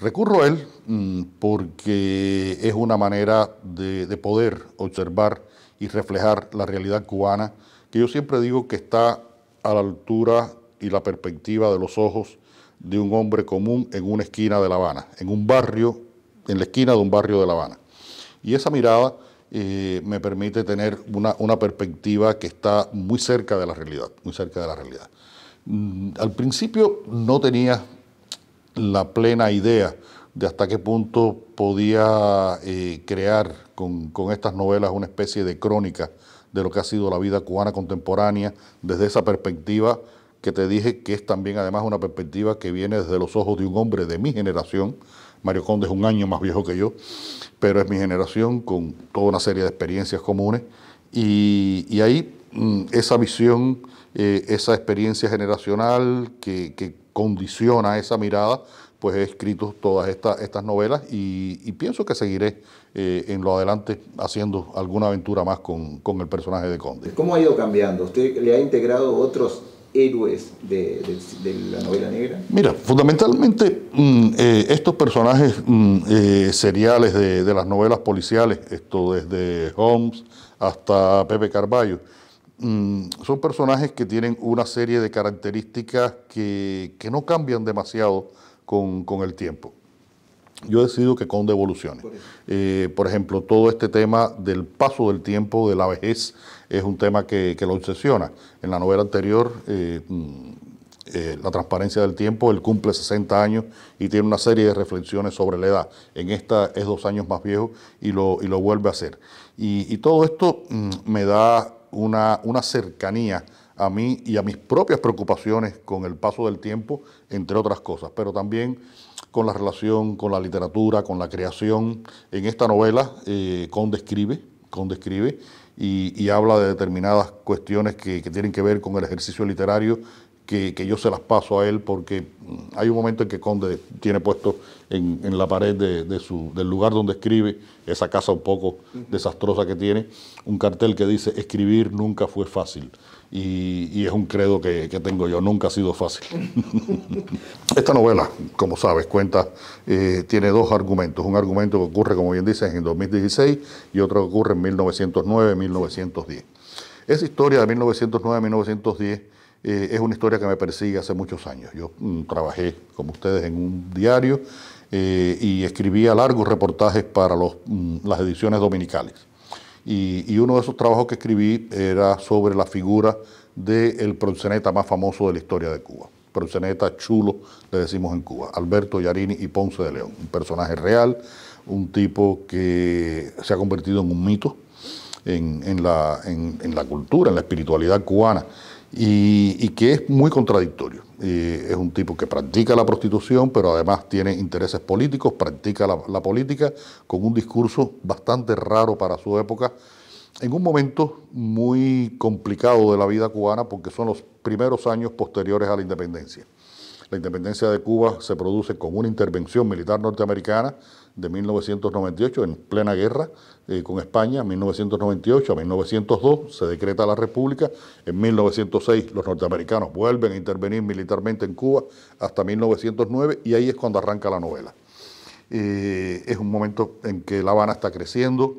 Recurro a él mm, porque es una manera de, poder observar y reflejar la realidad cubana, que yo siempre digo que está a la altura y la perspectiva de los ojos de un hombre común en una esquina de La Habana, en un barrio, en la esquina de un barrio de La Habana. Y esa mirada eh, me permite tener una, una perspectiva que está muy cerca de la realidad, muy cerca de la realidad. Mm, al principio no tenía la plena idea de hasta qué punto podía eh, crear con, estas novelas una especie de crónica de lo que ha sido la vida cubana contemporánea desde esa perspectiva que te dije que es también además una perspectiva que viene desde los ojos de un hombre de mi generación. Mario Conde es un año más viejo que yo, pero es mi generación con toda una serie de experiencias comunes. Y, y ahí mm, esa visión eh, esa experiencia generacional que, condiciona esa mirada, pues he escrito todas estas estas novelas y, pienso que seguiré eh, en lo adelante haciendo alguna aventura más con, el personaje de Conde. ¿Cómo ha ido cambiando? ¿Usted le ha integrado otros héroes de, la novela negra? Mira, fundamentalmente mm, eh, estos personajes mm, seriales de, de las novelas policiales, esto desde Holmes hasta Pepe Carballo, Mm, son personajes que tienen una serie de características que, no cambian demasiado con, el tiempo. Yo he decidido que con devoluciones. Eh, por ejemplo, todo este tema del paso del tiempo, de la vejez, es un tema que, lo obsesiona. En la novela anterior, eh, mm, eh, la transparencia del tiempo, él cumple 60 años y tiene una serie de reflexiones sobre la edad. En esta es dos años más viejo y lo, vuelve a hacer. Y, todo esto mm, me da una, cercanía a mí y a mis propias preocupaciones con el paso del tiempo, entre otras cosas, pero también con la relación con la literatura, con la creación. En esta novela, eh, Conde escribe, y, habla de determinadas cuestiones que, tienen que ver con el ejercicio literario que, yo se las paso a él porque mm, hay un momento en que Conde tiene puesto en, la pared de, del lugar donde escribe, esa casa un poco desastrosa que tiene, un cartel que dice escribir nunca fue fácil. Y, es un credo que, tengo yo, nunca ha sido fácil. Esta novela, como sabes, cuenta, eh, tiene dos argumentos. Un argumento que ocurre, como bien dices, en 2016 y otro que ocurre en 1909-1910. Esa historia de 1909-1910 eh, es una historia que me persigue hace muchos años. Yo mm, trabajé, como ustedes, en un diario eh, y escribía largos reportajes para mm, las ediciones dominicales. Y, uno de esos trabajos que escribí era sobre la figura del proceneta más famoso de la historia de Cuba. Proxeneta chulo, le decimos en Cuba, Alberto Yarini y Ponce de León. Un personaje real, un tipo que se ha convertido en un mito en la cultura, en la espiritualidad cubana y, que es muy contradictorio. es un tipo que practica la prostitución, pero además tiene intereses políticos, practica la política con un discurso bastante raro para su época, en un momento muy complicado de la vida cubana porque son los primeros años posteriores a la independencia. La independencia de Cuba se produce con una intervención militar norteamericana de 1998 en plena guerra eh, con España, 1998 a 1902 se decreta la República, en 1906 los norteamericanos vuelven a intervenir militarmente en Cuba hasta 1909 y ahí es cuando arranca la novela. Eh, es un momento en que La Habana está creciendo,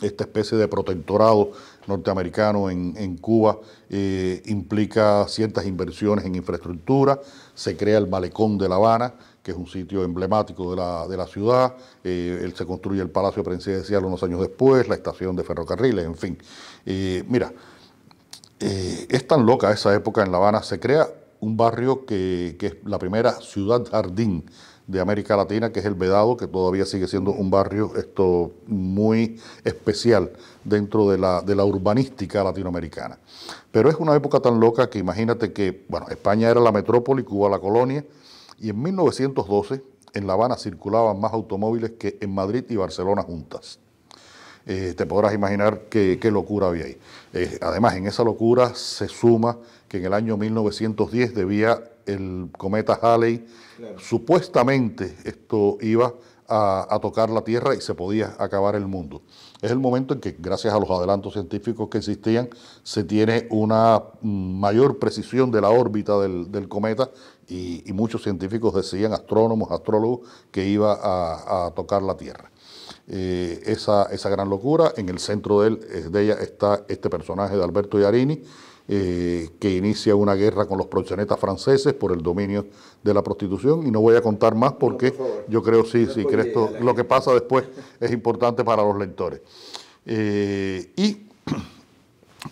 esta especie de protectorado norteamericano en, Cuba eh, implica ciertas inversiones en infraestructura, se crea el malecón de La Habana, que es un sitio emblemático de la, ciudad, eh, se construye el Palacio Presidencial unos años después, la estación de ferrocarriles, en fin. Eh, mira, es tan loca esa época en La Habana, se crea un barrio que, que es la primera ciudad jardín de América Latina, que es el Vedado, que todavía sigue siendo un barrio esto, muy especial dentro de la, urbanística latinoamericana. Pero es una época tan loca que imagínate que, bueno, España era la metrópoli, Cuba la colonia, y en 1912 en La Habana circulaban más automóviles que en Madrid y Barcelona juntas. Eh, te podrás imaginar qué, locura había ahí. Eh, además, en esa locura se suma que en el año 1910 debía el cometa Halley, supuestamente esto iba a, tocar la Tierra y se podía acabar el mundo. Es el momento en que, gracias a los adelantos científicos que existían, se tiene una mayor precisión de la órbita del, cometa y, muchos científicos decían, astrónomos, astrólogos, que iba a tocar la Tierra. Eh, esa, gran locura. En el centro de, él, ella está este personaje de Alberto Iarini, eh, que inicia una guerra con los proxenetas franceses por el dominio de la prostitución. Y no voy a contar más porque yo creo, sí, sí, que lo que pasa después es importante para los lectores. Eh, y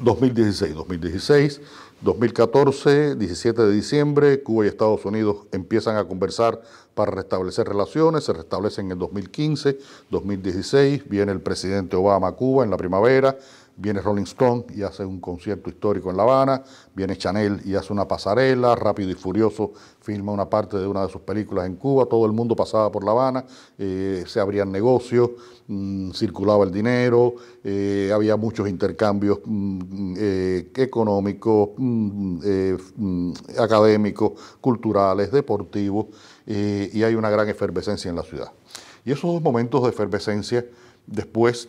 2016, 2016, 2014, 17 de diciembre, Cuba y Estados Unidos empiezan a conversar para restablecer relaciones, se restablecen en 2015, 2016, viene el presidente Obama a Cuba en la primavera, viene Rolling Stone y hace un concierto histórico en La Habana, viene Chanel y hace una pasarela, Rápido y Furioso filma una parte de una de sus películas en Cuba, todo el mundo pasaba por La Habana, eh, se abrían negocios, mm, circulaba el dinero, eh, había muchos intercambios mm, mm, eh, económicos, académicos, culturales, deportivos, y hay una gran efervescencia en la ciudad. Y esos dos momentos de efervescencia después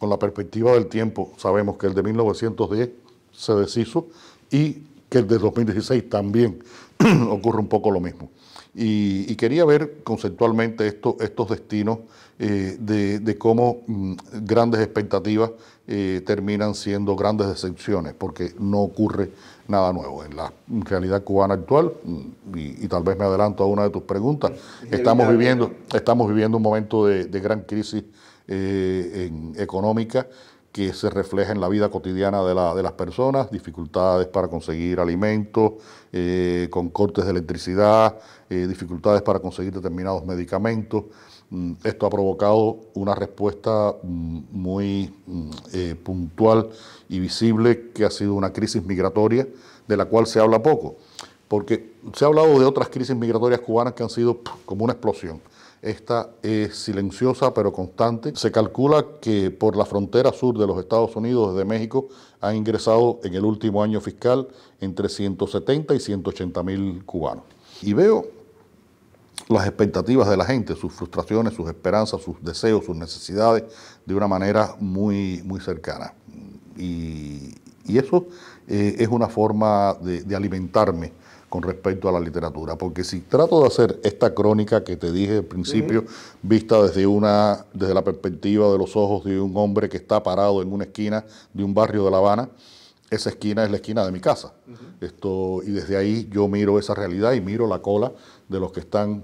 con la perspectiva del tiempo, sabemos que el de 1910 se deshizo y que el de 2016 también ocurre un poco lo mismo. Y, quería ver conceptualmente esto, estos destinos eh, de, cómo mm, grandes expectativas eh, terminan siendo grandes decepciones, porque no ocurre nada nuevo. En la realidad cubana actual, mm, y, tal vez me adelanto a una de tus preguntas, estamos viviendo, estamos viviendo un momento de, gran crisis eh, económica que se refleja en la vida cotidiana de, la, de las personas, dificultades para conseguir alimentos, eh, con cortes de electricidad, eh, dificultades para conseguir determinados medicamentos. Mm, esto ha provocado una respuesta mm, muy mm, eh, puntual y visible que ha sido una crisis migratoria de la cual se habla poco, porque se ha hablado de otras crisis migratorias cubanas que han sido como una explosión esta es silenciosa pero constante. Se calcula que por la frontera sur de los Estados Unidos desde México han ingresado en el último año fiscal entre 170 y 180 mil cubanos. Y veo las expectativas de la gente, sus frustraciones, sus esperanzas, sus deseos, sus necesidades, de una manera muy, muy cercana. Y, eso eh, es una forma de alimentarme con respecto a la literatura, porque si trato de hacer esta crónica que te dije al principio, vista desde una desde la perspectiva de los ojos de un hombre que está parado en una esquina de un barrio de La Habana, esa esquina es la esquina de mi casa. Esto y desde ahí yo miro esa realidad y miro la cola de los que están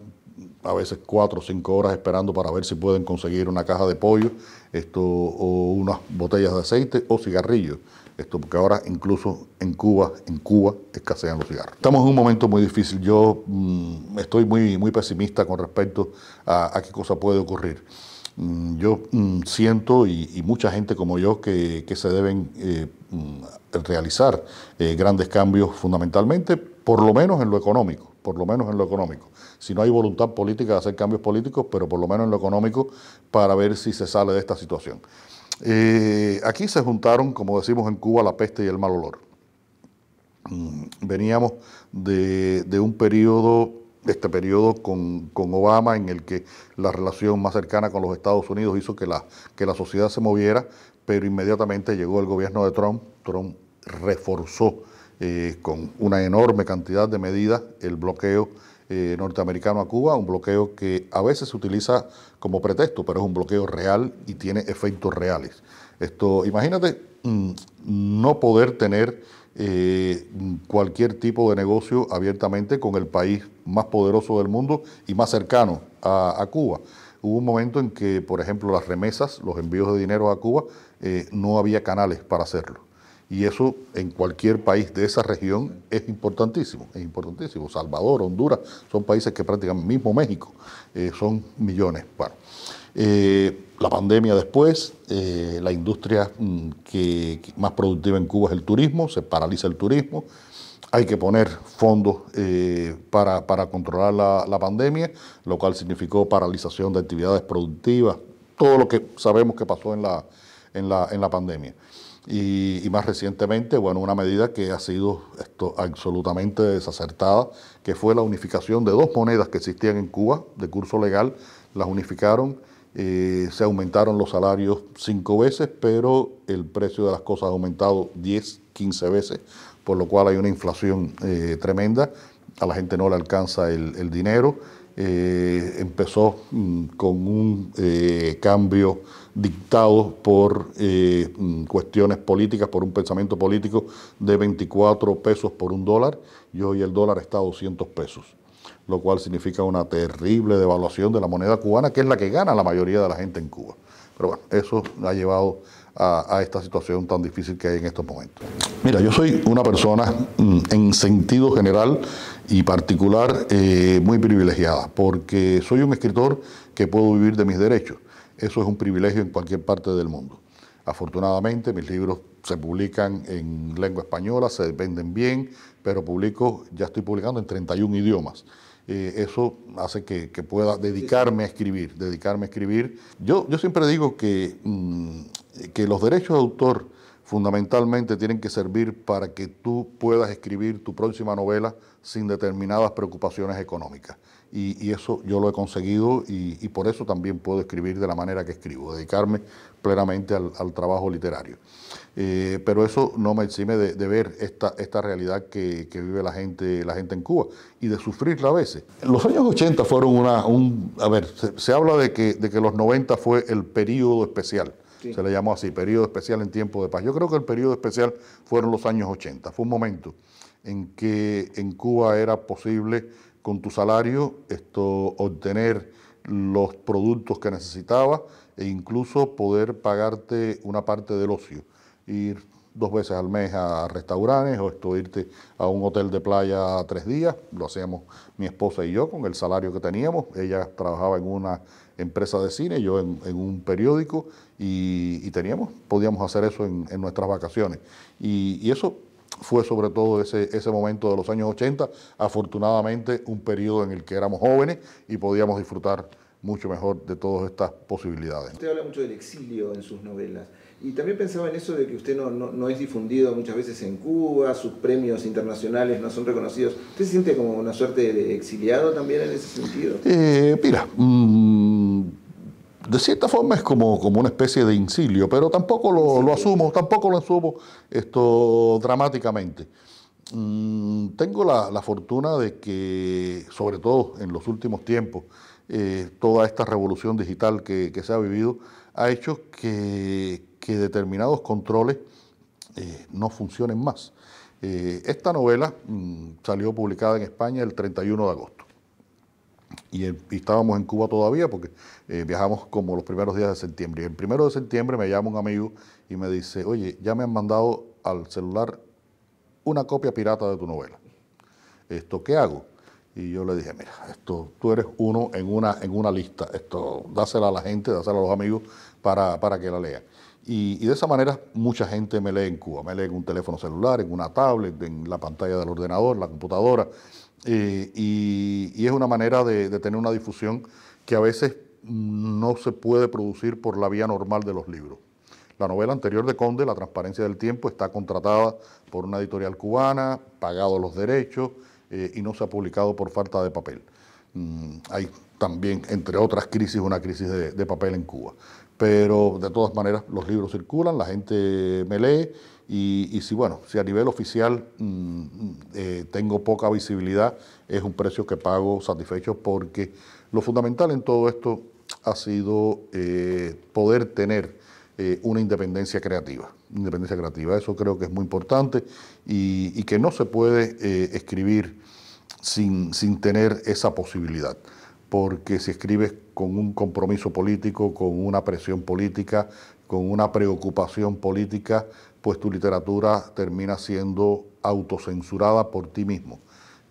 a veces cuatro o cinco horas esperando para ver si pueden conseguir una caja de pollo, esto, o unas botellas de aceite o cigarrillos esto porque ahora incluso en Cuba, en Cuba escasean los cigarros. Estamos en un momento muy difícil. Yo mm, estoy muy, muy pesimista con respecto a, qué cosa puede ocurrir. Mm, yo mm, siento y, mucha gente como yo que, se deben eh, realizar eh, grandes cambios fundamentalmente, por lo menos en lo económico, por lo menos en lo económico. Si no hay voluntad política de hacer cambios políticos, pero por lo menos en lo económico para ver si se sale de esta situación. Eh, aquí se juntaron, como decimos en Cuba, la peste y el mal olor. Mm, veníamos de, un periodo, este periodo con, Obama, en el que la relación más cercana con los Estados Unidos hizo que la, que la sociedad se moviera, pero inmediatamente llegó el gobierno de Trump. Trump reforzó eh, con una enorme cantidad de medidas el bloqueo eh, norteamericano a Cuba, un bloqueo que a veces se utiliza como pretexto, pero es un bloqueo real y tiene efectos reales. Esto, imagínate mm, no poder tener eh, cualquier tipo de negocio abiertamente con el país más poderoso del mundo y más cercano a, Cuba. Hubo un momento en que, por ejemplo, las remesas, los envíos de dinero a Cuba, eh, no había canales para hacerlo. Y eso en cualquier país de esa región es importantísimo, es importantísimo. Salvador, Honduras, son países que practican, mismo México, eh, son millones. Eh, la pandemia después, eh, la industria mm, que, más productiva en Cuba es el turismo, se paraliza el turismo, hay que poner fondos para, controlar la, pandemia, lo cual significó paralización de actividades productivas, todo lo que sabemos que pasó en en la, en la pandemia. Y, más recientemente, bueno, una medida que ha sido esto absolutamente desacertada, que fue la unificación de dos monedas que existían en Cuba de curso legal, las unificaron, eh, se aumentaron los salarios cinco veces, pero el precio de las cosas ha aumentado 10, 15 veces, por lo cual hay una inflación eh, tremenda, a la gente no le alcanza el, dinero, eh, empezó mm, con un cambio dictados por eh, mm, cuestiones políticas, por un pensamiento político de 24 pesos por un dólar y hoy el dólar está a 200 pesos, lo cual significa una terrible devaluación de la moneda cubana, que es la que gana la mayoría de la gente en Cuba. Pero bueno, eso ha llevado a, esta situación tan difícil que hay en estos momentos. Mira, yo soy una persona mm, en sentido general y particular eh, muy privilegiada, porque soy un escritor que puedo vivir de mis derechos. Eso es un privilegio en cualquier parte del mundo. Afortunadamente, mis libros se publican en lengua española, se venden bien, pero publico, ya estoy publicando en 31 idiomas. Eh, eso hace que, pueda dedicarme a escribir, dedicarme a escribir. Yo, yo siempre digo que, mm, que los derechos de autor fundamentalmente tienen que servir para que tú puedas escribir tu próxima novela sin determinadas preocupaciones económicas. Y, eso yo lo he conseguido y, por eso también puedo escribir de la manera que escribo, dedicarme plenamente al, trabajo literario. Eh, pero eso no me exime de, ver esta, esta realidad que, vive la gente, la gente en Cuba y de sufrirla a veces. Los años 80 fueron una... Un, a ver, se, habla de que, de que los 90 fue el periodo especial se le llamó así, periodo especial en tiempo de paz. Yo creo que el periodo especial fueron los años 80. Fue un momento en que en Cuba era posible con tu salario esto, obtener los productos que necesitabas e incluso poder pagarte una parte del ocio. Y dos veces al mes a restaurantes o esto irte a un hotel de playa tres días. Lo hacíamos mi esposa y yo con el salario que teníamos. Ella trabajaba en una empresa de cine, yo en, un periódico y, teníamos, podíamos hacer eso en, nuestras vacaciones. Y, eso fue sobre todo ese, ese momento de los años 80, afortunadamente un periodo en el que éramos jóvenes y podíamos disfrutar mucho mejor de todas estas posibilidades. Usted habla mucho del exilio en sus novelas. Y también pensaba en eso de que usted no, es difundido muchas veces en Cuba, sus premios internacionales no son reconocidos. ¿Usted se siente como una suerte de exiliado también en ese sentido? Eh, mira, mm, de cierta forma es como, como una especie de incilio, pero tampoco lo, asumo, tampoco lo asumo esto dramáticamente. Mm, tengo la, fortuna de que, sobre todo en los últimos tiempos, eh, toda esta revolución digital que se ha vivido ha hecho que, que determinados controles eh, no funcionen más. Eh, esta novela mm, salió publicada en España el 31 de agosto. Eh, y, estábamos en Cuba todavía porque viajamos como los primeros días de septiembre. Y el primero de septiembre me llama un amigo y me dice, oye, ya me han mandado al celular una copia pirata de tu novela. ¿Esto qué hago? Y yo le dije, mira, esto, tú eres uno en una, en una lista, esto, dásela a la gente, dásela a los amigos para, para que la lean. Y, de esa manera mucha gente me lee en Cuba, me lee en un teléfono celular, en una tablet, en la pantalla del ordenador, la computadora. Eh, y, es una manera de, tener una difusión que a veces no se puede producir por la vía normal de los libros. La novela anterior de Conde, La Transparencia del Tiempo, está contratada por una editorial cubana, pagado los derechos eh, y no se ha publicado por falta de papel. Mm, hay también, entre otras crisis, una crisis de, papel en Cuba. Pero de todas maneras, los libros circulan, la gente me lee y, si, bueno, si a nivel oficial mm, mm, eh, tengo poca visibilidad, es un precio que pago satisfecho porque lo fundamental en todo esto ha sido eh, poder tener eh, una independencia creativa. Independencia creativa, eso creo que es muy importante y que no se puede escribir sin, tener esa posibilidad, porque si escribes con un compromiso político, con una presión política, con una preocupación política, pues tu literatura termina siendo autocensurada por ti mismo,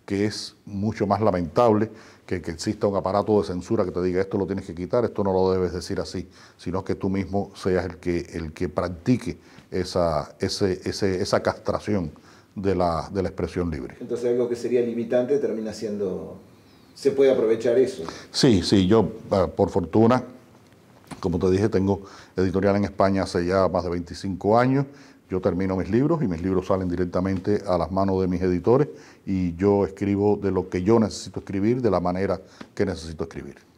que es mucho más lamentable que, que, exista un aparato de censura que te diga esto lo tienes que quitar, esto no lo debes decir así, sino que tú mismo seas el que, el que practique esa castración de la, expresión libre. Entonces algo que sería limitante termina siendo... ¿Se puede aprovechar eso? Sí, sí, yo eh, por fortuna, como te dije, tengo editorial en España hace ya más de 25 años, yo termino mis libros y mis libros salen directamente a las manos de mis editores y yo escribo de lo que yo necesito escribir, de la manera que necesito escribir.